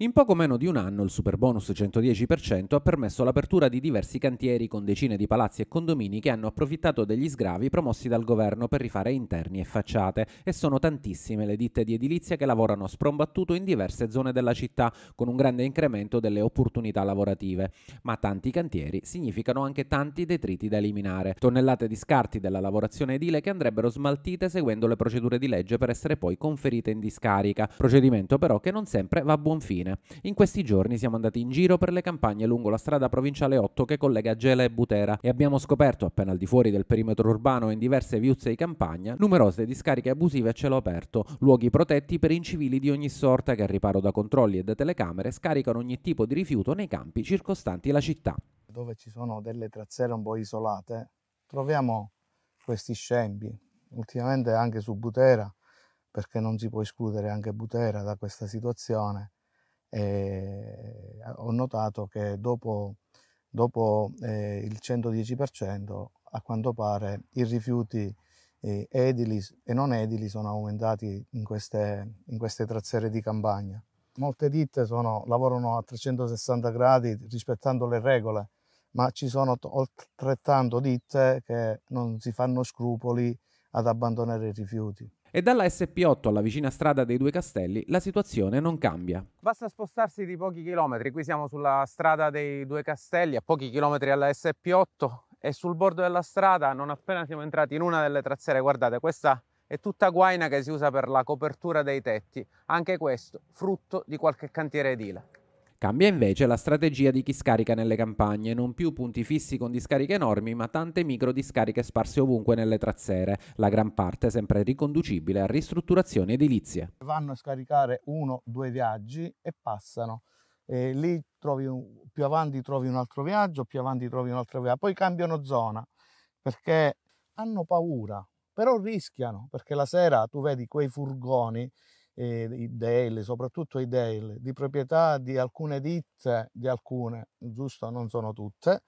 In poco meno di un anno il superbonus 110% ha permesso l'apertura di diversi cantieri con decine di palazzi e condomini che hanno approfittato degli sgravi promossi dal governo per rifare interni e facciate e sono tantissime le ditte di edilizia che lavorano sprombattuto in diverse zone della città con un grande incremento delle opportunità lavorative. Ma tanti cantieri significano anche tanti detriti da eliminare, tonnellate di scarti della lavorazione edile che andrebbero smaltite seguendo le procedure di legge per essere poi conferite in discarica, procedimento però che non sempre va a buon fine cittadine. In questi giorni siamo andati in giro per le campagne lungo la strada provinciale 8 che collega Gela e Butera e abbiamo scoperto, appena al di fuori del perimetro urbano e in diverse viuzze di campagna, numerose discariche abusive a cielo aperto, luoghi protetti per incivili di ogni sorta che, a riparo da controlli e da telecamere, scaricano ogni tipo di rifiuto nei campi circostanti la città. Dove ci sono delle trazzere un po' isolate, troviamo questi scempi, ultimamente anche su Butera, perché non si può escludere anche Butera da questa situazione eh, ho notato che dopo, dopo eh, il 110% a quanto pare i rifiuti eh, edili e non edili sono aumentati in queste, in queste trazzere di campagna. Molte ditte sono, lavorano a 360 gradi rispettando le regole, ma ci sono altrettanto ditte che non si fanno scrupoli ad abbandonare i rifiuti. E dalla SP8 alla vicina strada dei due castelli la situazione non cambia. Basta spostarsi di pochi chilometri, qui siamo sulla strada dei due castelli, a pochi chilometri alla SP8 e sul bordo della strada, non appena siamo entrati in una delle trazzere, guardate, questa è tutta guaina che si usa per la copertura dei tetti, anche questo frutto di qualche cantiere edile. Cambia invece la strategia di chi scarica nelle campagne, non più punti fissi con discariche enormi, ma tante micro discariche sparse ovunque nelle trazzere, la gran parte sempre riconducibile a ristrutturazioni edilizie. Vanno a scaricare uno, due viaggi e passano. E lì un, più avanti trovi un altro viaggio, più avanti trovi un'altra via, poi cambiano zona perché hanno paura, però rischiano perché la sera tu vedi quei furgoni eh, i DL, soprattutto i Dale, di proprietà di alcune ditte, di alcune, giusto, non sono tutte,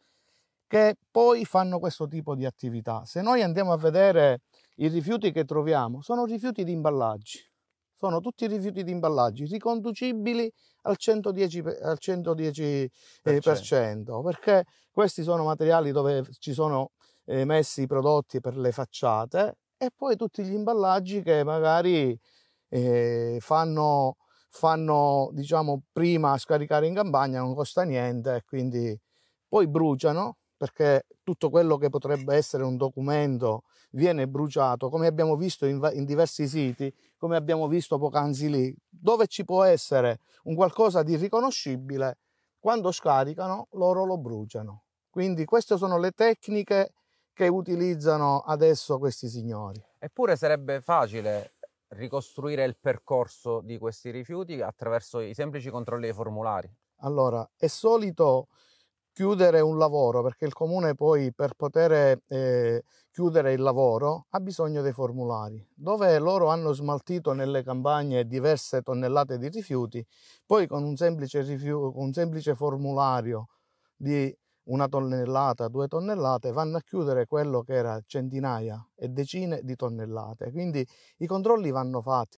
che poi fanno questo tipo di attività. Se noi andiamo a vedere i rifiuti che troviamo, sono rifiuti di imballaggi, sono tutti rifiuti di imballaggi riconducibili al 110%, al 110 eh, per cento, perché questi sono materiali dove ci sono eh, messi i prodotti per le facciate e poi tutti gli imballaggi che magari eh, fanno, fanno diciamo prima scaricare in campagna, non costa niente, quindi poi bruciano perché tutto quello che potrebbe essere un documento viene bruciato, come abbiamo visto in, in, diversi siti, come abbiamo visto poc'anzi lì, dove ci può essere un qualcosa di riconoscibile, quando scaricano loro lo bruciano. Quindi queste sono le tecniche che utilizzano adesso questi signori. Eppure sarebbe facile ricostruire il percorso di questi rifiuti attraverso i semplici controlli dei formulari? Allora, è solito chiudere un lavoro perché il comune poi per poter eh, chiudere il lavoro ha bisogno dei formulari dove loro hanno smaltito nelle campagne diverse tonnellate di rifiuti poi con un semplice, rifiu- un semplice formulario di una tonnellata, due tonnellate, vanno a chiudere quello che era centinaia e decine di tonnellate. Quindi i controlli vanno fatti.